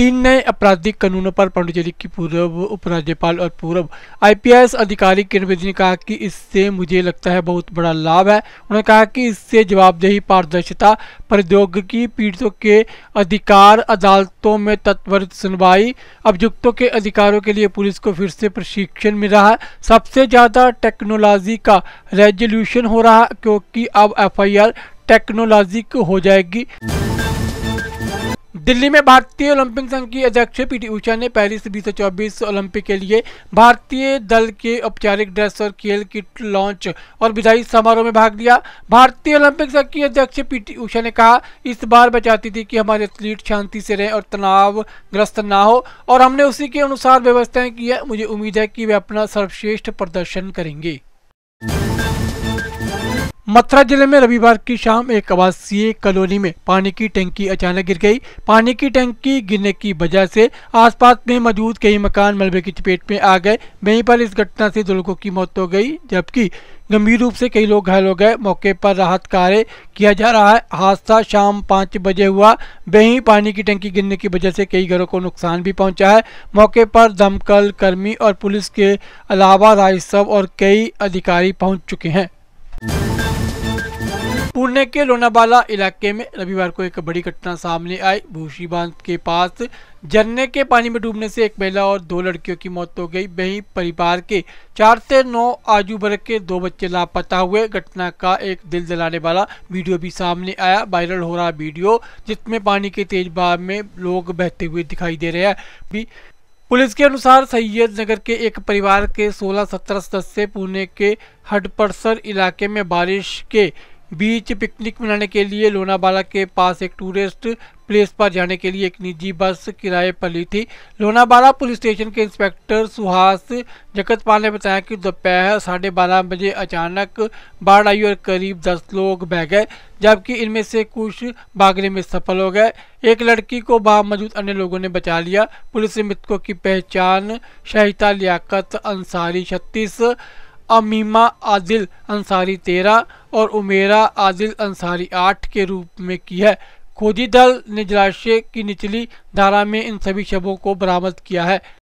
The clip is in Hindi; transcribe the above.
तीन नए आपराधिक कानूनों पर पांडुचेरी की पूर्व उपराज्यपाल और पूर्व आईपीएस अधिकारी किरण बेदी ने कहा कि इससे मुझे लगता है बहुत बड़ा लाभ है उन्होंने कहा कि इससे जवाबदेही पारदर्शिता प्रौद्योगिकी पीड़ितों के अधिकार अदालतों में तत्वरित सुनवाई अभियुक्तों के अधिकारों के लिए पुलिस को फिर से प्रशिक्षण मिल रहा है सबसे ज़्यादा टेक्नोलॉजी का रेजोल्यूशन हो रहा क्योंकि अब एफ टेक्नोलॉजी हो जाएगी दिल्ली में भारतीय ओलंपिक संघ की अध्यक्ष पीटी ऊषा ने पेरिस बीस ओलंपिक के लिए भारतीय दल के औपचारिक ड्रेस और खेल किट लॉन्च और विदाई समारोह में भाग लिया भारतीय ओलंपिक संघ की अध्यक्ष पीटी ऊषा ने कहा इस बार बचाती थी कि हमारे एथलीट शांति से रहें और तनाव ग्रस्त ना हो और हमने उसी के अनुसार व्यवस्थाएं की है मुझे उम्मीद है कि वे अपना सर्वश्रेष्ठ प्रदर्शन करेंगे मथुरा जिले में रविवार की शाम एक आवासीय कॉलोनी में पानी की टंकी अचानक गिर गई पानी की टंकी गिरने की वजह से आसपास में मौजूद कई मकान मलबे की चपेट में आ गए वहीं पर इस घटना से दो लोगों की मौत हो गई जबकि गंभीर रूप से कई लोग घायल हो गए मौके पर राहत कार्य किया जा रहा है हादसा शाम पाँच बजे हुआ वहीं पानी की टंकी गिरने की वजह से कई घरों को नुकसान भी पहुंचा है मौके पर दमकल कर्मी और पुलिस के अलावा राजस्व और कई अधिकारी पहुंच चुके हैं पुणे के लोनाबाला इलाके में रविवार को एक बड़ी घटना सामने आई भूषी बांध के पास झरने के पानी में डूबने से एक महिला और दो लड़कियों की मौत हो गई वहीं परिवार के चार से नौ आजू वर्ग के दो बच्चे लापता हुए घटना का एक दिल दलाने वाला वीडियो भी सामने आया वायरल हो रहा वीडियो जिसमें पानी के तेज बहाव में लोग बहते हुए दिखाई दे रहे हैं पुलिस के अनुसार सैयद नगर के एक परिवार के 16-17 सदस्य पुणे के हडपरसर इलाके में बारिश के बीच पिकनिक मनाने के लिए लोनावाला के पास एक टूरिस्ट प्लेस पर जाने के लिए एक निजी बस किराए पर ली थी लोनावाला पुलिस स्टेशन के इंस्पेक्टर सुहास जगतपाल ने बताया कि दोपहर साढ़े बारह बजे अचानक बाढ़ आई और करीब दस लोग बह गए जबकि इनमें से कुछ भागने में सफल हो गए एक लड़की को वहां मौजूद अन्य लोगों ने बचा लिया पुलिस मृतकों की पहचान शहिता लियाकत अंसारी छत्तीस अमीमा आदिल अंसारी तेरह और उमेरा आदिल अंसारी आठ के रूप में की है खोजी दल ने जलाशय की निचली धारा में इन सभी शवों को बरामद किया है